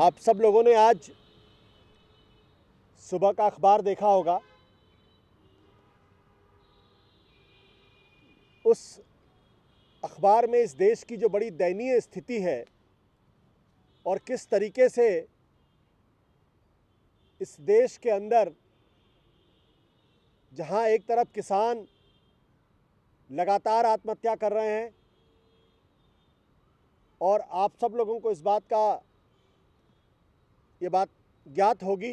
आप सब लोगों ने आज सुबह का अखबार देखा होगा उस अखबार में इस देश की जो बड़ी दयनीय स्थिति है और किस तरीके से इस देश के अंदर जहां एक तरफ किसान लगातार आत्महत्या कर रहे हैं और आप सब लोगों को इस बात का ये बात ज्ञात होगी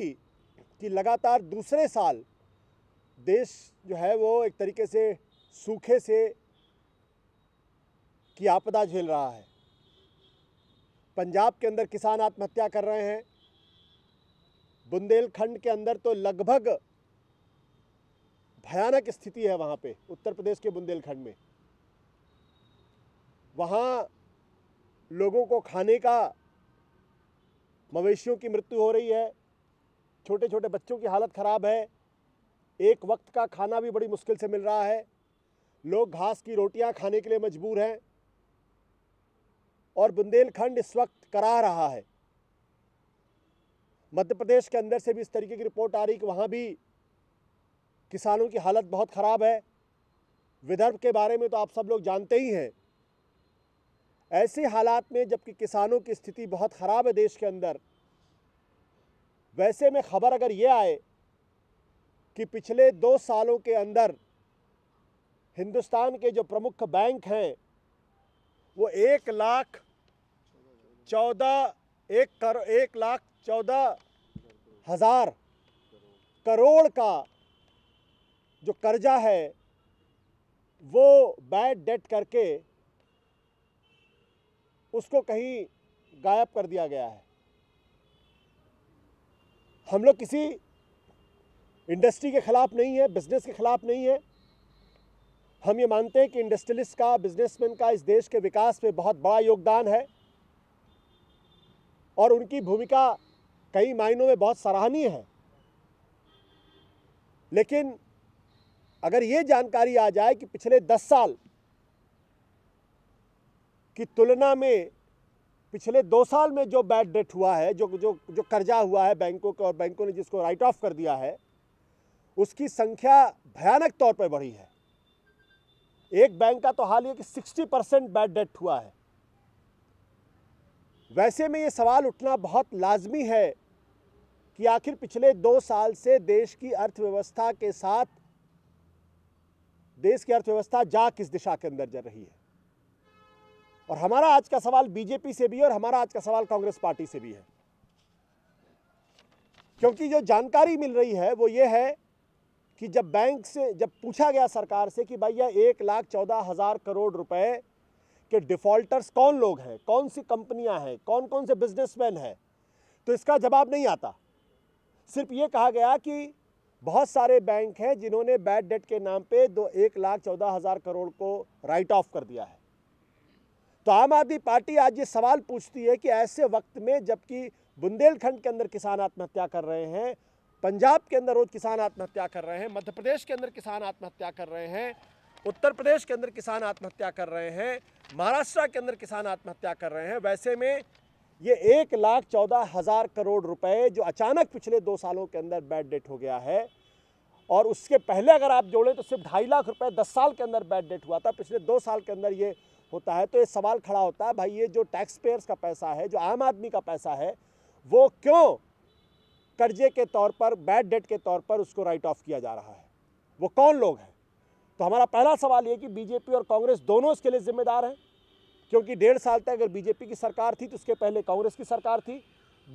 कि लगातार दूसरे साल देश जो है वो एक तरीके से सूखे से की आपदा झेल रहा है पंजाब के अंदर किसान आत्महत्या कर रहे हैं बुंदेलखंड के अंदर तो लगभग भयानक स्थिति है वहाँ पे उत्तर प्रदेश के बुंदेलखंड में वहाँ लोगों को खाने का मवेशियों की मृत्यु हो रही है छोटे छोटे बच्चों की हालत ख़राब है एक वक्त का खाना भी बड़ी मुश्किल से मिल रहा है लोग घास की रोटियां खाने के लिए मजबूर हैं और बुंदेलखंड इस वक्त करा रहा है मध्य प्रदेश के अंदर से भी इस तरीके की रिपोर्ट आ रही कि वहाँ भी किसानों की हालत बहुत ख़राब है विदर्भ के बारे में तो आप सब लोग जानते ही हैं ऐसे हालात में जबकि किसानों की स्थिति बहुत ख़राब है देश के अंदर वैसे में खबर अगर ये आए कि पिछले दो सालों के अंदर हिंदुस्तान के जो प्रमुख बैंक हैं वो एक लाख चौदह एक कर एक लाख चौदह हज़ार करोड़ का जो कर्जा है वो बैड डेट करके उसको कहीं गायब कर दिया गया है हम लोग किसी इंडस्ट्री के ख़िलाफ़ नहीं है बिज़नेस के ख़िलाफ़ नहीं है हम ये मानते हैं कि इंडस्ट्रियलिस्ट का बिजनेसमैन का इस देश के विकास में बहुत बड़ा योगदान है और उनकी भूमिका कई मायनों में बहुत सराहनीय है लेकिन अगर ये जानकारी आ जाए कि पिछले दस साल की तुलना में पिछले दो साल में जो बैड डेट हुआ है जो जो जो कर्जा हुआ है बैंकों का और बैंकों ने जिसको राइट ऑफ कर दिया है उसकी संख्या भयानक तौर पर बढ़ी है एक बैंक का तो हाल ये कि 60 परसेंट बैड डेट हुआ है वैसे में ये सवाल उठना बहुत लाजमी है कि आखिर पिछले दो साल से देश की अर्थव्यवस्था के साथ देश की अर्थव्यवस्था जा किस दिशा के अंदर जा रही है और हमारा आज का सवाल बीजेपी से भी है और हमारा आज का सवाल कांग्रेस पार्टी से भी है क्योंकि जो जानकारी मिल रही है वो ये है कि जब बैंक से जब पूछा गया सरकार से कि भैया एक लाख चौदह हज़ार करोड़ रुपए के डिफ़ॉल्टर्स कौन लोग हैं कौन सी कंपनियां हैं कौन कौन से बिजनेसमैन हैं तो इसका जवाब नहीं आता सिर्फ ये कहा गया कि बहुत सारे बैंक हैं जिन्होंने बैड डेट के नाम पे दो एक लाख चौदह हज़ार करोड़ को राइट ऑफ कर दिया है तो आम आदमी पार्टी आज ये सवाल पूछती है कि ऐसे वक्त में जबकि बुंदेलखंड के अंदर किसान आत्महत्या कर रहे हैं पंजाब के अंदर रोज किसान आत्महत्या कर रहे हैं मध्य प्रदेश के अंदर किसान आत्महत्या कर रहे हैं उत्तर प्रदेश के अंदर किसान आत्महत्या कर रहे हैं महाराष्ट्र के अंदर किसान आत्महत्या कर रहे हैं वैसे में ये एक लाख चौदह हज़ार करोड़ रुपए जो अचानक पिछले दो सालों के अंदर बैड डेट हो गया है और उसके पहले अगर आप जोड़ें तो सिर्फ ढाई लाख रुपए दस साल के अंदर बैड डेट हुआ था पिछले दो साल के अंदर ये होता है तो ये सवाल खड़ा होता है भाई ये जो टैक्स पेयर्स का पैसा है जो आम आदमी का पैसा है वो क्यों कर्जे के तौर पर बैड डेट के तौर पर उसको राइट ऑफ किया जा रहा है वो कौन लोग हैं तो हमारा पहला सवाल ये कि बीजेपी और कांग्रेस दोनों इसके लिए जिम्मेदार हैं क्योंकि डेढ़ साल तक अगर बीजेपी की सरकार थी तो उसके पहले कांग्रेस की सरकार थी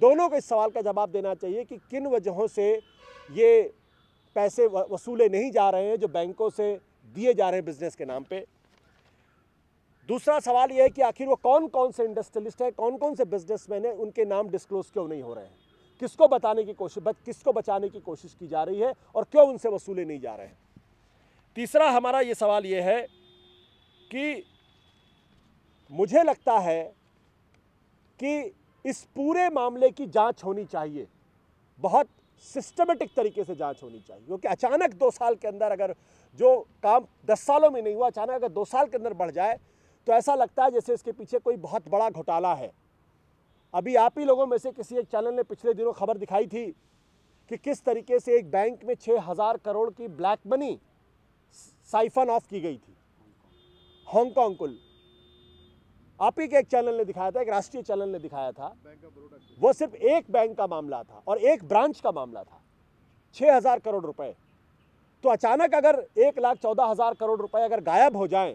दोनों को इस सवाल का जवाब देना चाहिए कि किन वजहों से ये पैसे वसूले नहीं जा रहे हैं जो बैंकों से दिए जा रहे हैं बिजनेस के नाम पर दूसरा सवाल यह है कि आखिर वो कौन कौन से इंडस्ट्रियलिस्ट हैं कौन कौन से बिजनेसमैन हैं उनके नाम डिस्क्लोज क्यों नहीं हो रहे हैं किसको बताने की कोशिश बच, किसको बचाने की कोशिश की जा रही है और क्यों उनसे वसूले नहीं जा रहे हैं तीसरा हमारा ये सवाल ये है कि मुझे लगता है कि इस पूरे मामले की जांच होनी चाहिए बहुत सिस्टमेटिक तरीके से जांच होनी चाहिए क्योंकि अचानक दो साल के अंदर अगर जो काम दस सालों में नहीं हुआ अचानक अगर दो साल के अंदर बढ़ जाए तो ऐसा लगता है जैसे इसके पीछे कोई बहुत बड़ा घोटाला है अभी आप ही लोगों में से किसी एक चैनल ने पिछले दिनों खबर दिखाई थी कि किस तरीके से एक बैंक में छः हज़ार करोड़ की ब्लैक मनी साइफन ऑफ की गई थी हांगकॉन्ग कुल आप ही के एक चैनल ने दिखाया था एक राष्ट्रीय चैनल ने दिखाया था वो सिर्फ एक बैंक का मामला था और एक ब्रांच का मामला था छः हज़ार करोड़ रुपए तो अचानक अगर एक लाख चौदह हज़ार करोड़ रुपए अगर गायब हो जाएं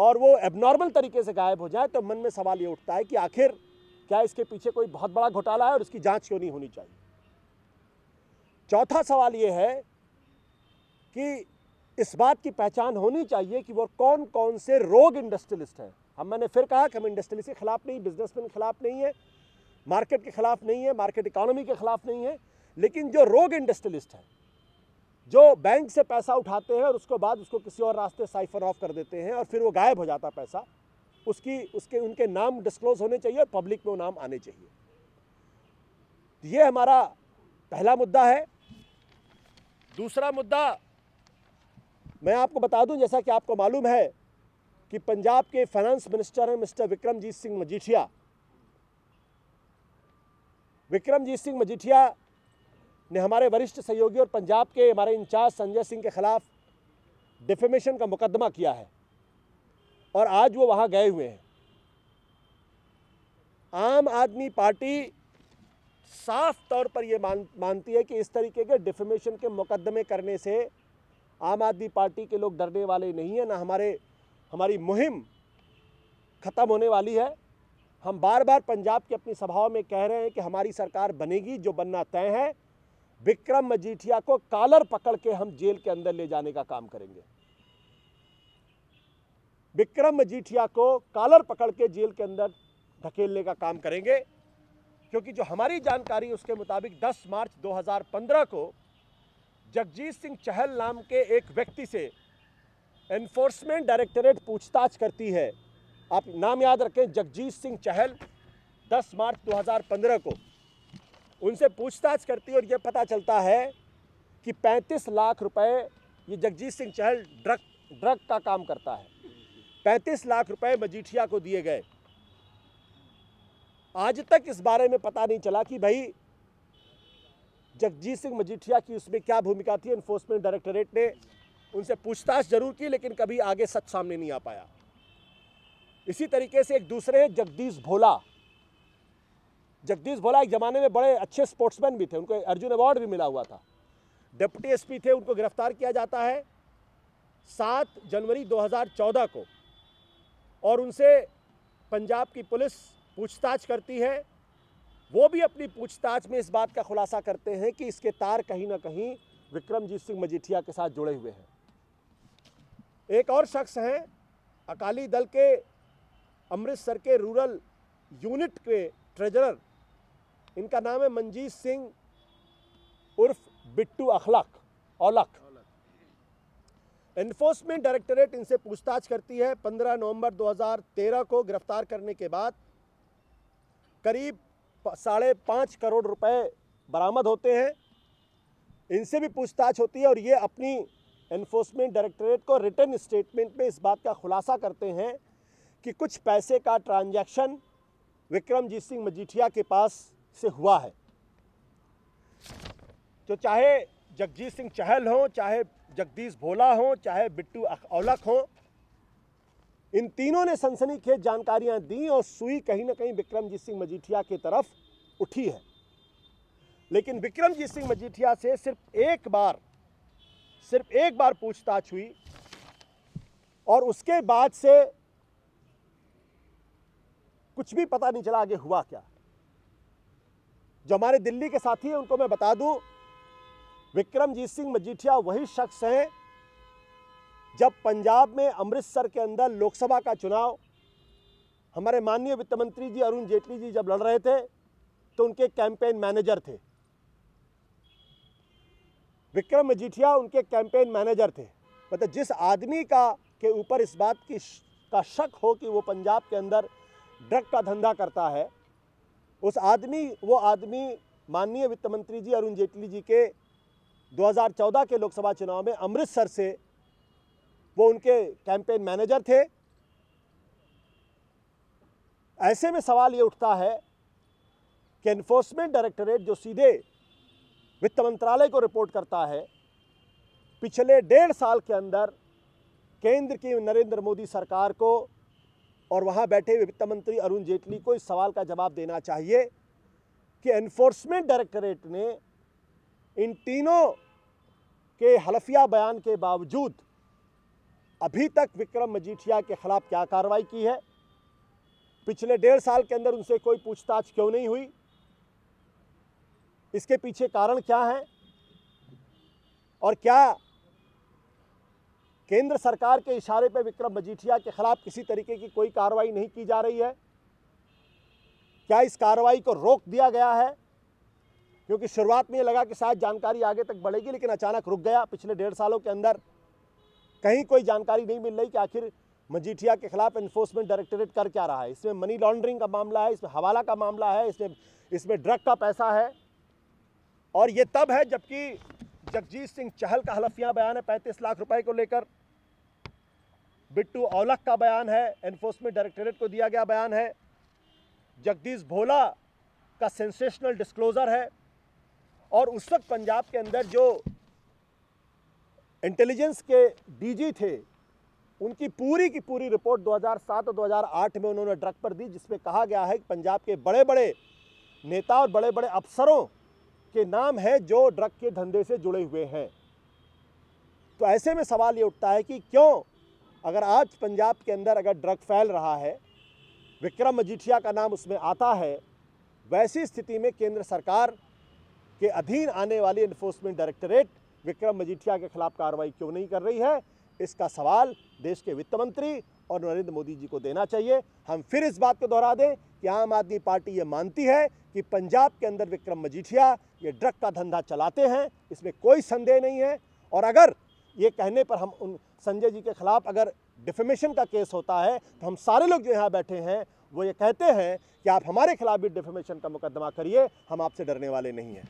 और वो एबनॉर्मल तरीके से गायब हो जाए तो मन में सवाल ये उठता है कि आखिर क्या इसके पीछे कोई बहुत बड़ा घोटाला है और इसकी जांच क्यों नहीं होनी चाहिए चौथा सवाल ये है कि इस बात की पहचान होनी चाहिए कि वो कौन कौन से रोग इंडस्ट्रियलिस्ट हैं हम मैंने फिर कहा कि हम इंडस्ट्रियलिस्ट के खिलाफ नहीं बिजनेसमैन के खिलाफ नहीं है मार्केट के खिलाफ नहीं है मार्केट इकोनॉमी के खिलाफ नहीं है लेकिन जो रोग इंडस्ट्रियलिस्ट हैं जो बैंक से पैसा उठाते हैं और उसके बाद उसको किसी और रास्ते साइफर ऑफ कर देते हैं और फिर वो गायब हो जाता पैसा उसकी उसके उनके नाम डिस्क्लोज होने चाहिए और पब्लिक में वो नाम आने चाहिए ये हमारा पहला मुद्दा है दूसरा मुद्दा मैं आपको बता दूं जैसा कि आपको मालूम है कि पंजाब के फाइनेंस मिनिस्टर हैं मिस्टर विक्रमजीत सिंह मजीठिया विक्रमजीत सिंह मजीठिया ने हमारे वरिष्ठ सहयोगी और पंजाब के हमारे इंचार्ज संजय सिंह के खिलाफ डिफेमेशन का मुकदमा किया है और आज वो वहाँ गए हुए हैं आम आदमी पार्टी साफ तौर पर ये मान मानती है कि इस तरीके के डिफेमेशन के मुकदमे करने से आम आदमी पार्टी के लोग डरने वाले नहीं हैं ना हमारे हमारी मुहिम ख़त्म होने वाली है हम बार बार पंजाब की अपनी सभाओं में कह रहे हैं कि हमारी सरकार बनेगी जो बनना तय है विक्रम मजीठिया को कालर पकड़ के हम जेल के अंदर ले जाने का काम करेंगे विक्रम मजीठिया को कालर पकड़ के जेल के अंदर धकेलने का काम करेंगे क्योंकि जो हमारी जानकारी उसके मुताबिक 10 मार्च 2015 को जगजीत सिंह चहल नाम के एक व्यक्ति से एनफोर्समेंट डायरेक्टरेट पूछताछ करती है आप नाम याद रखें जगजीत सिंह चहल 10 मार्च 2015 को उनसे पूछताछ करती है और ये पता चलता है कि 35 लाख रुपए ये जगजीत सिंह चहल ड्रग ड्रग का काम करता है 35 लाख रुपए मजीठिया को दिए गए आज तक इस बारे में पता नहीं चला कि भाई जगजीत सिंह मजीठिया की उसमें क्या भूमिका थी इन्फोर्समेंट डायरेक्टोरेट ने उनसे पूछताछ जरूर की लेकिन कभी आगे सच सामने नहीं आ पाया इसी तरीके से एक दूसरे जगदीश भोला जगदीश भोला एक ज़माने में बड़े अच्छे स्पोर्ट्समैन भी थे उनको अर्जुन अवार्ड भी मिला हुआ था डिप्टी एस थे उनको गिरफ्तार किया जाता है सात जनवरी दो को और उनसे पंजाब की पुलिस पूछताछ करती है वो भी अपनी पूछताछ में इस बात का खुलासा करते हैं कि इसके तार कहीं ना कहीं विक्रमजीत सिंह मजीठिया के साथ जुड़े हुए हैं एक और शख्स हैं अकाली दल के अमृतसर के रूरल यूनिट के ट्रेजरर इनका नाम है मंजीत सिंह उर्फ बिट्टू अखलाक औलख एनफोर्समेंट डायरेक्टरेट इनसे पूछताछ करती है 15 नवंबर 2013 को गिरफ्तार करने के बाद करीब साढ़े पाँच करोड़ रुपए बरामद होते हैं इनसे भी पूछताछ होती है और ये अपनी एनफोर्समेंट डायरेक्टरेट को रिटर्न स्टेटमेंट में इस बात का खुलासा करते हैं कि कुछ पैसे का ट्रांजैक्शन विक्रमजीत सिंह मजीठिया के पास से हुआ है तो चाहे जगजीत सिंह चहल हो चाहे जगदीश भोला हो चाहे बिट्टू औलख हो इन तीनों ने सनसनीखेज जानकारियां दी और सुई कहीं ना कहीं विक्रमजीत सिंह मजीठिया की तरफ उठी है लेकिन विक्रमजीत सिंह मजीठिया से सिर्फ एक बार सिर्फ एक बार पूछताछ हुई और उसके बाद से कुछ भी पता नहीं चला आगे हुआ क्या जो हमारे दिल्ली के साथी हैं उनको मैं बता दूं विक्रमजीत सिंह मजीठिया वही शख्स हैं जब पंजाब में अमृतसर के अंदर लोकसभा का चुनाव हमारे माननीय वित्त मंत्री जी अरुण जेटली जी जब लड़ रहे थे तो उनके कैंपेन मैनेजर थे विक्रम मजीठिया उनके कैंपेन मैनेजर थे मतलब जिस आदमी का के ऊपर इस बात की का शक हो कि वो पंजाब के अंदर ड्रग का धंधा करता है उस आदमी वो आदमी माननीय वित्त मंत्री जी अरुण जेटली जी के 2014 के लोकसभा चुनाव में अमृतसर से वो उनके कैंपेन मैनेजर थे ऐसे में सवाल ये उठता है कि एनफोर्समेंट डायरेक्टरेट जो सीधे वित्त मंत्रालय को रिपोर्ट करता है पिछले डेढ़ साल के अंदर केंद्र की नरेंद्र मोदी सरकार को और वहां बैठे वित्त मंत्री अरुण जेटली को इस सवाल का जवाब देना चाहिए कि एनफोर्समेंट डायरेक्टरेट ने इन तीनों के हलफिया बयान के बावजूद अभी तक विक्रम मजीठिया के खिलाफ क्या कार्रवाई की है पिछले डेढ़ साल के अंदर उनसे कोई पूछताछ क्यों नहीं हुई इसके पीछे कारण क्या है और क्या केंद्र सरकार के इशारे पर विक्रम मजीठिया के खिलाफ किसी तरीके की कोई कार्रवाई नहीं की जा रही है क्या इस कार्रवाई को रोक दिया गया है क्योंकि शुरुआत में ये लगा कि शायद जानकारी आगे तक बढ़ेगी लेकिन अचानक रुक गया पिछले डेढ़ सालों के अंदर कहीं कोई जानकारी नहीं मिल रही कि आखिर मजीठिया के खिलाफ इन्फोर्समेंट डायरेक्टोरेट कर क्या रहा है इसमें मनी लॉन्ड्रिंग का मामला है इसमें हवाला का मामला है इसमें इसमें ड्रग का पैसा है और ये तब है जबकि जगजीत सिंह चहल का हलफिया बयान है पैंतीस लाख रुपए को लेकर बिट्टू औलख का बयान है एनफोर्समेंट डायरेक्टोरेट को दिया गया बयान है जगदीश भोला का सेंसेशनल डिस्क्लोज़र है और उस वक्त पंजाब के अंदर जो इंटेलिजेंस के डीजी थे उनकी पूरी की पूरी रिपोर्ट 2007 और 2008 में उन्होंने ड्रग पर दी जिसमें कहा गया है कि पंजाब के बड़े बड़े नेता और बड़े बड़े अफसरों के नाम हैं जो ड्रग के धंधे से जुड़े हुए हैं तो ऐसे में सवाल ये उठता है कि क्यों अगर आज पंजाब के अंदर अगर ड्रग फैल रहा है विक्रम मजीठिया का नाम उसमें आता है वैसी स्थिति में केंद्र सरकार के अधीन आने वाली इन्फोर्समेंट डायरेक्टरेट विक्रम मजीठिया के खिलाफ कार्रवाई क्यों नहीं कर रही है इसका सवाल देश के वित्त मंत्री और नरेंद्र मोदी जी को देना चाहिए हम फिर इस बात को दोहरा दें कि आम आदमी पार्टी ये मानती है कि पंजाब के अंदर विक्रम मजीठिया ये ड्रग का धंधा चलाते हैं इसमें कोई संदेह नहीं है और अगर ये कहने पर हम उन संजय जी के खिलाफ अगर डिफेमेशन का केस होता है तो हम सारे लोग जो यहाँ बैठे हैं वो ये कहते हैं कि आप हमारे खिलाफ भी डिफेमेशन का मुकदमा करिए हम आपसे डरने वाले नहीं हैं